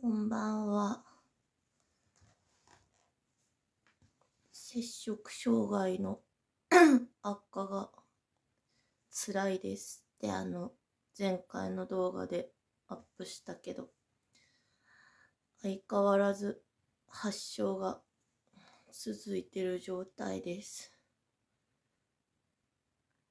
こんばんは。摂食障害の 悪化が辛いです。で、あの、前回の動画でアップしたけど、相変わらず発症が続いてる状態です。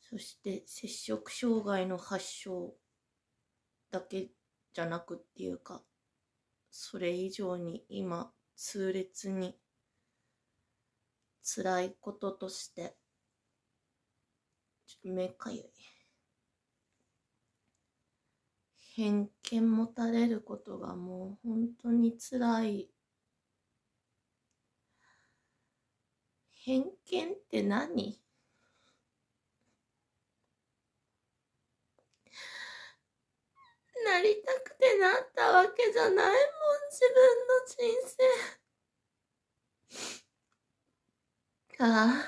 そして摂食障害の発症だけじゃなくっていうかそれ以上に今痛烈に辛いこととしてちょっと目かゆい偏見持たれることがもう本当に辛い偏見って何なりたくてなったわけじゃないもん自分の人生が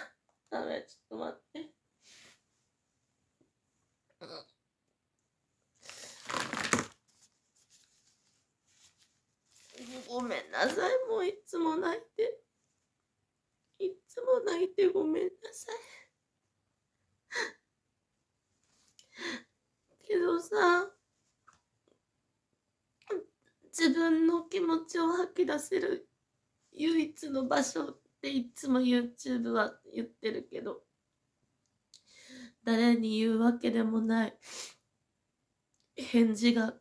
自分の気持ちを吐き出せる唯一の場所っていつも YouTube は言ってるけど誰に言うわけでもない返事が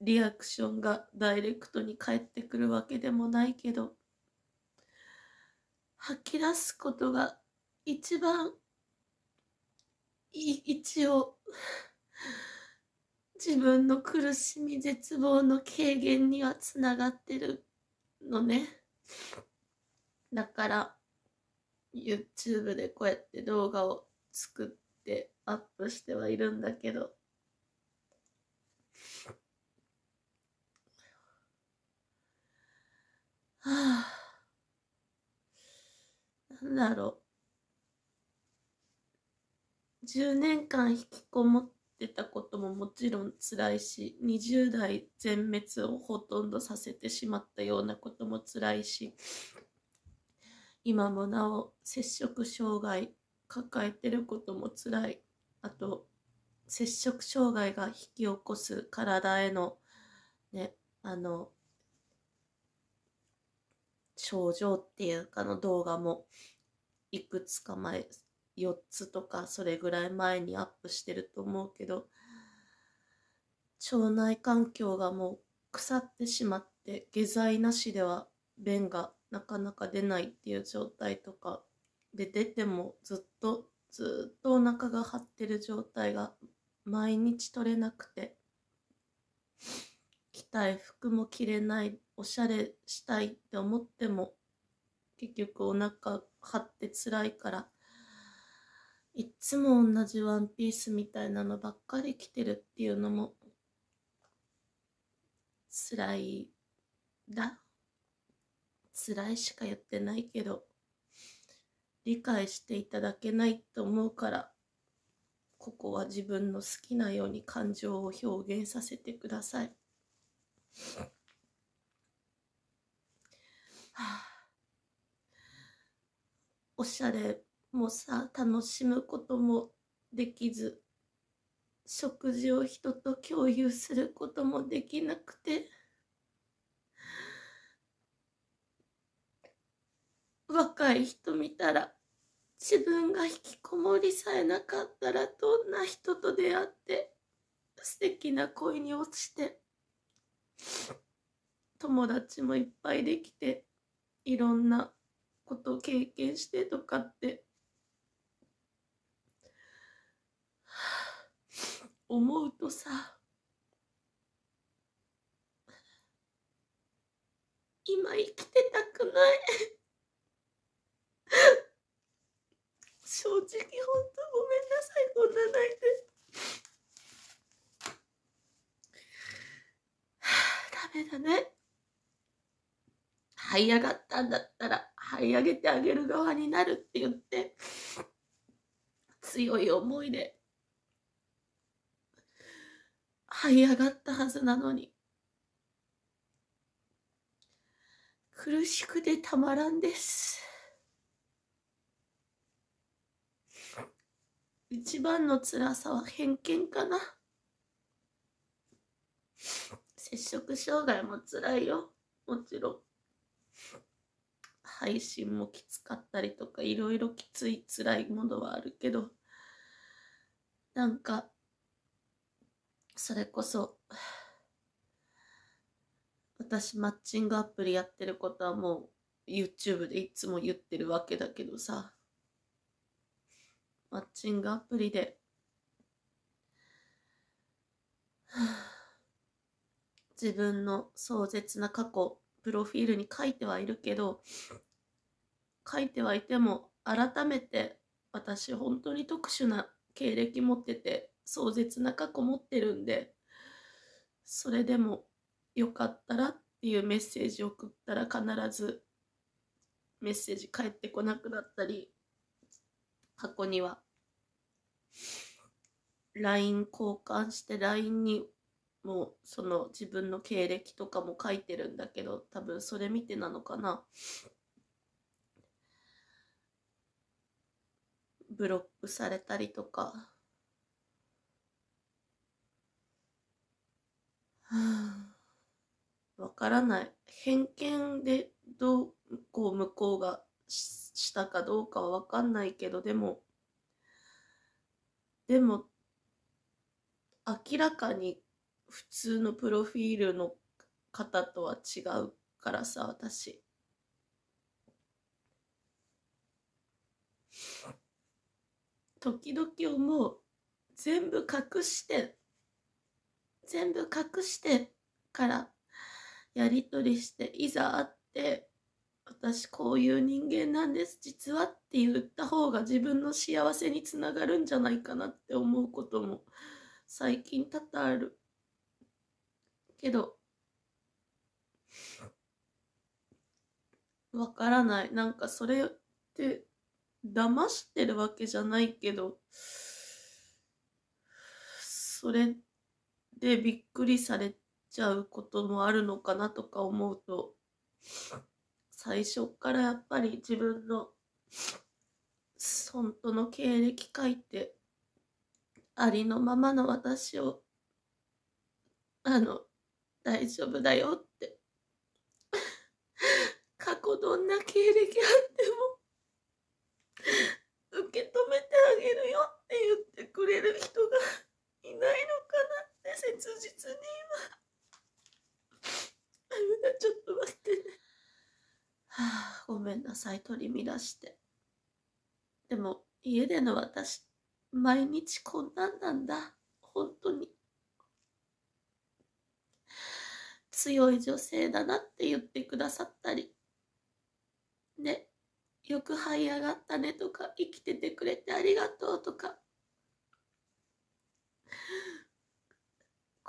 リアクションがダイレクトに返ってくるわけでもないけど吐き出すことが一番一応自分の苦しみ絶望の軽減にはつながってるのねだから YouTube でこうやって動画を作ってアップしてはいるんだけどはあなんだろう10年間引きこもっ出たことももちろん辛いし20代全滅をほとんどさせてしまったようなことも辛いし今もなお摂食障害抱えてることも辛いあと摂食障害が引き起こす体へのねあの症状っていうかの動画もいくつか前4つとかそれぐらい前にアップしてると思うけど腸内環境がもう腐ってしまって下剤なしでは便がなかなか出ないっていう状態とかで出てもずっとずっとお腹が張ってる状態が毎日取れなくて着たい服も着れないおしゃれしたいって思っても結局お腹張って辛いからいつも同じワンピースみたいなのばっかり着てるっていうのも辛いだ辛いしか言ってないけど理解していただけないと思うからここは自分の好きなように感情を表現させてください。はあ、おしゃれもさ楽しむこともできず食事を人と共有することもできなくて若い人見たら自分が引きこもりさえなかったらどんな人と出会って素敵な恋に落ちて友達もいっぱいできていろんなことを経験してとかって思うとさ今生きてたくない正直本当ごめんなさいこんな泣いてダメだね這い上がったんだったら這い上げてあげる側になるって言って強い思いで這い上がったはずなのに苦しくてたまらんです一番の辛さは偏見かな摂食障害も辛いよもちろん配信もきつかったりとかいろいろきつい辛いものはあるけどなんかそれこそ、私マッチングアプリやってることはもう YouTube でいつも言ってるわけだけどさ、マッチングアプリで、自分の壮絶な過去、プロフィールに書いてはいるけど、書いてはいても改めて私本当に特殊な経歴持ってて壮絶な過去持ってるんでそれでもよかったらっていうメッセージ送ったら必ずメッセージ返ってこなくなったり過去には LINE 交換して LINE にもうその自分の経歴とかも書いてるんだけど多分それ見てなのかなブロックされたりとかわからない。偏見でどう、こう向こうがしたかどうかはわかんないけど、でも、でも、明らかに普通のプロフィールの方とは違うからさ、私。時々思う。全部隠して、全部隠してからやり取りしていざ会って私こういう人間なんです実はって言った方が自分の幸せにつながるんじゃないかなって思うことも最近多々あるけどわからないなんかそれって騙してるわけじゃないけどそれでびっくりされてちゃうこともあるのかなとか思うと最初からやっぱり自分の本当の経歴書いてありのままの私をあの大丈夫だよって過去どんな経歴あっても受け止めてあげるよって言っさい取り乱してでも家での私毎日こんなんなんだ本当に強い女性だなって言ってくださったりねよく這い上がったねとか生きててくれてありがとうとか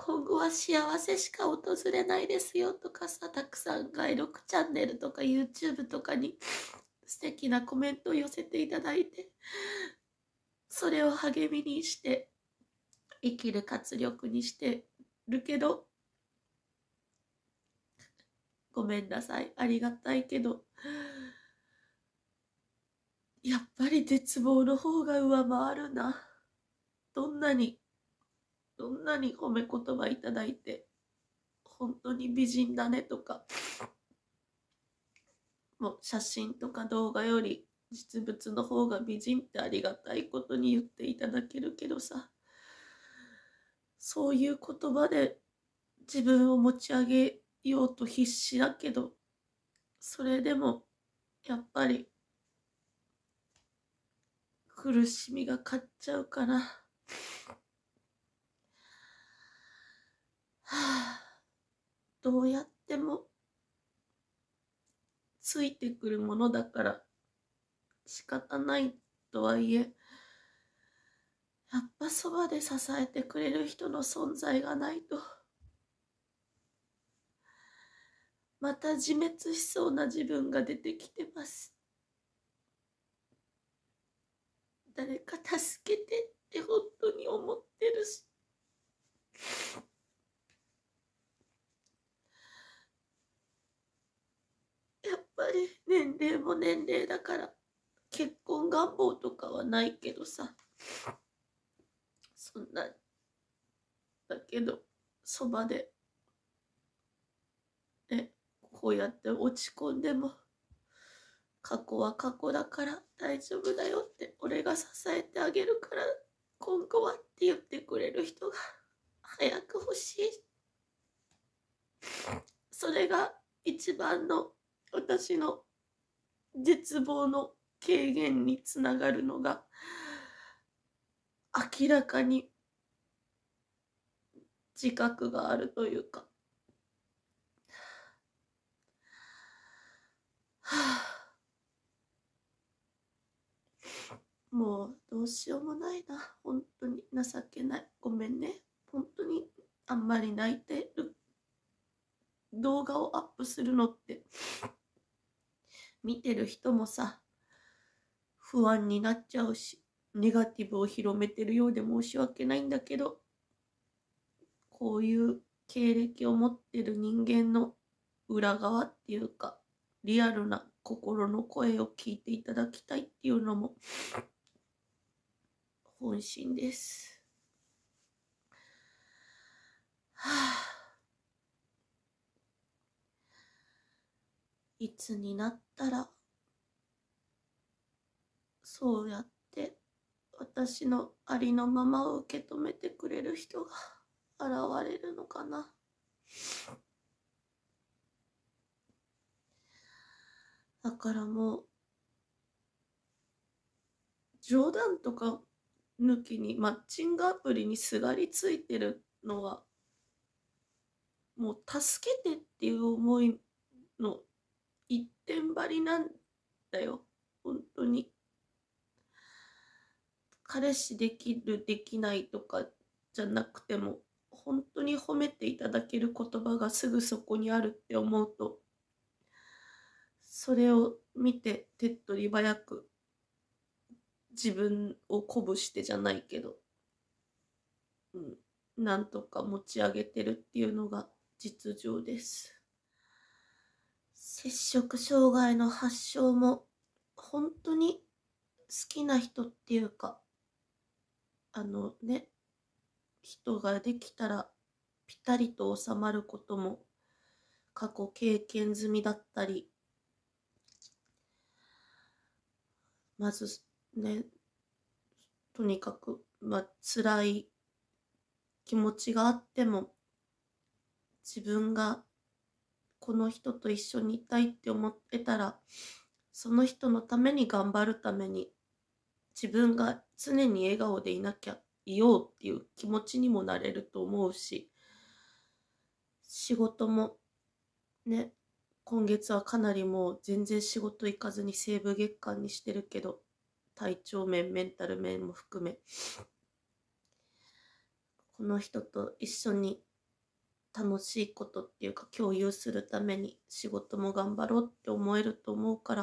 今後は幸せしか訪れないですよとかさ、たくさん外録チャンネルとか YouTube とかに 素敵なコメントを寄せていただいて、それを励みにして生きる活力にしてるけどごめんなさいありがたいけどやっぱり絶望の方が上回るなどんなにどんなに褒め言葉いただいて本当に美人だねとかもう写真とか動画より実物の方が美人ってありがたいことに言っていただけるけどさそういう言葉で自分を持ち上げようと必死だけどそれでもやっぱり苦しみが勝っちゃうかな。はあ、どうやってもついてくるものだから仕方ないとはいえやっぱそばで支えてくれる人の存在がないとまた自滅しそうな自分が出てきてます誰か助けても年齢だから結婚願望とかはないけどさそんなだけどそばでねこうやって落ち込んでも過去は過去だから大丈夫だよって俺が支えてあげるから今後はって言ってくれる人が早く欲しいそれが一番の私の絶望の軽減につながるのが明らかに自覚があるというか。もうどうしようもないな。本当に情けない。ごめんね。本当にあんまり泣いてる動画をアップするのって見てる人もさ、不安になっちゃうし、ネガティブを広めてるようで申し訳ないんだけど、こういう経歴を持ってる人間の裏側っていうか、リアルな心の声を聞いていただきたいっていうのも、本心です。はあいつになったらそうやって私のありのままを受け止めてくれる人が現れるのかなだからもう冗談とか抜きにマッチングアプリにすがりついてるのはもう助けてっていう思いの一点張りなんだよ本当に彼氏できるできないとかじゃなくても本当に褒めていただける言葉がすぐそこにあるって思うとそれを見て手っ取り早く自分を鼓舞してじゃないけど、うん、なんとか持ち上げてるっていうのが実情です。摂食障害の発症も本当に好きな人っていうかあのね人ができたらぴたりと収まることも過去経験済みだったりまずねとにかく、まあ辛い気持ちがあっても自分がこの人と一緒にいたいって思ってたらその人のために頑張るために自分が常に笑顔でいなきゃいようっていう気持ちにもなれると思うし仕事もね今月はかなりもう全然仕事行かずにセーブ月間にしてるけど体調面メンタル面も含めこの人と一緒に楽しいことっていうか共有するために仕事も頑張ろうって思えると思うから、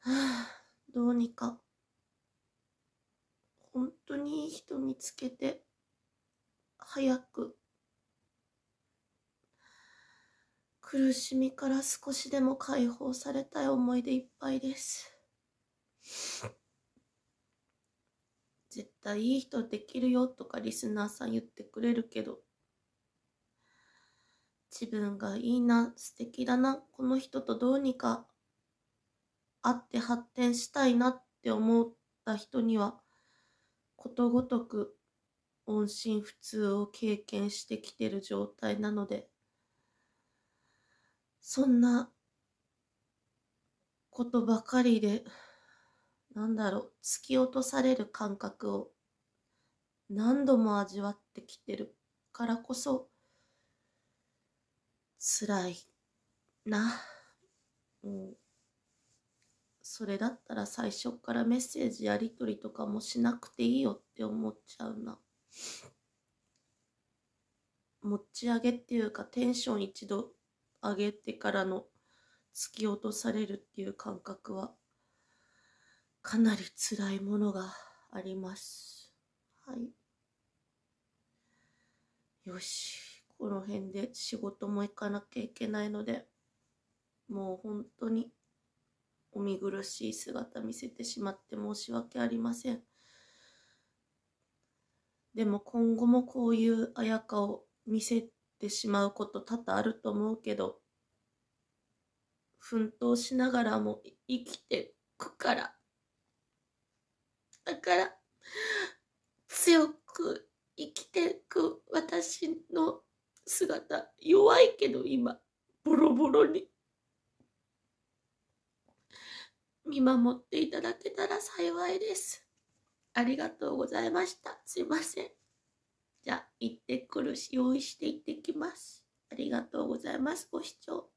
はあ、どうにか本当にいい人見つけて早く苦しみから少しでも解放されたい思いでいっぱいです。絶対いい人できるよとかリスナーさん言ってくれるけど自分がいいな、素敵だな、この人とどうにか会って発展したいなって思った人には、ことごとく音信不通を経験してきてる状態なので、そんなことばかりで、なんだろう、突き落とされる感覚を何度も味わってきてるからこそ、辛いな。もう、それだったら最初からメッセージやり取りとかもしなくていいよって思っちゃうな。持ち上げっていうかテンション一度上げてからの突き落とされるっていう感覚はかなり辛いものがあります。はい。よし。この辺で仕事も行かなきゃいけないので、もう本当にお見苦しい姿見せてしまって申し訳ありません。でも今後もこういう綾香を見せてしまうこと多々あると思うけど、奮闘しながらも生きてくから。だから、強く生きてく私の姿弱いけど今ボロボロに見守っていただけたら幸いですありがとうございましたすいませんじゃあ行ってくるし用意して行ってきますありがとうございますご視聴